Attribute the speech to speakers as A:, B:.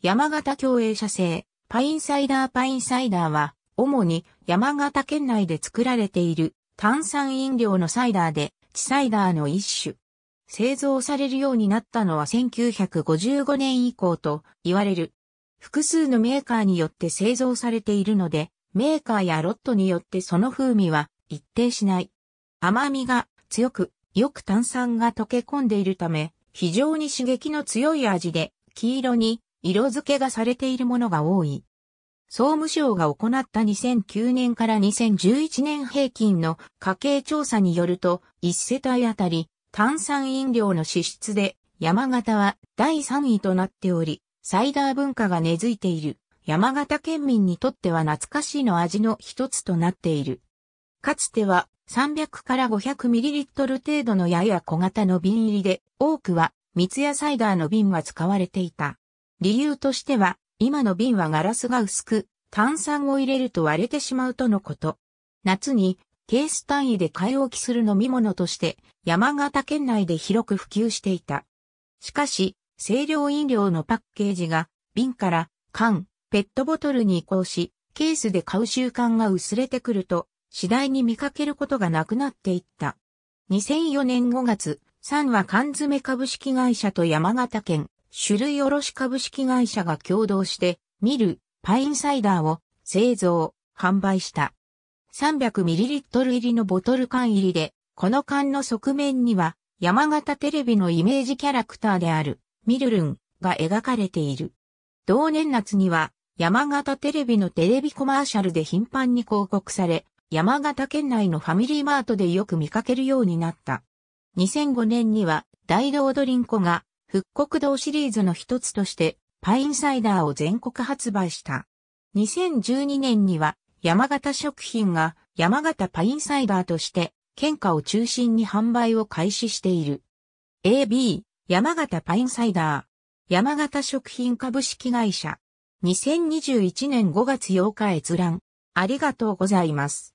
A: 山形共栄社製、パインサイダーパインサイダーは、主に山形県内で作られている炭酸飲料のサイダーで、地サイダーの一種。製造されるようになったのは1955年以降と言われる。複数のメーカーによって製造されているので、メーカーやロットによってその風味は一定しない。甘みが強く、よく炭酸が溶け込んでいるため、非常に刺激の強い味で、黄色に色付けがされているものが多い。総務省が行った2009年から2011年平均の家計調査によると、1世帯あたり炭酸飲料の支出で山形は第3位となっており、サイダー文化が根付いている山形県民にとっては懐かしいの味の一つとなっている。かつては300から 500ml 程度のやや小型の瓶入りで、多くは三ツサイダーの瓶は使われていた。理由としては、今の瓶はガラスが薄く、炭酸を入れると割れてしまうとのこと。夏に、ケース単位で買い置きする飲み物として、山形県内で広く普及していた。しかし、清涼飲料のパッケージが、瓶から缶、ペットボトルに移行し、ケースで買う習慣が薄れてくると、次第に見かけることがなくなっていった。2004年5月、3は缶詰株式会社と山形県種類卸株式会社が共同して、ミル、パインサイダーを製造、販売した。300ml 入りのボトル缶入りで、この缶の側面には、山形テレビのイメージキャラクターである、ミルルンが描かれている。同年夏には、山形テレビのテレビコマーシャルで頻繁に広告され、山形県内のファミリーマートでよく見かけるようになった。2005年には、大道ドリンコが復刻堂シリーズの一つとして、パインサイダーを全国発売した。2012年には、山形食品が山形パインサイダーとして、県下を中心に販売を開始している。AB、山形パインサイダー、山形食品株式会社。2021年5月8日閲覧。ありがとうございます。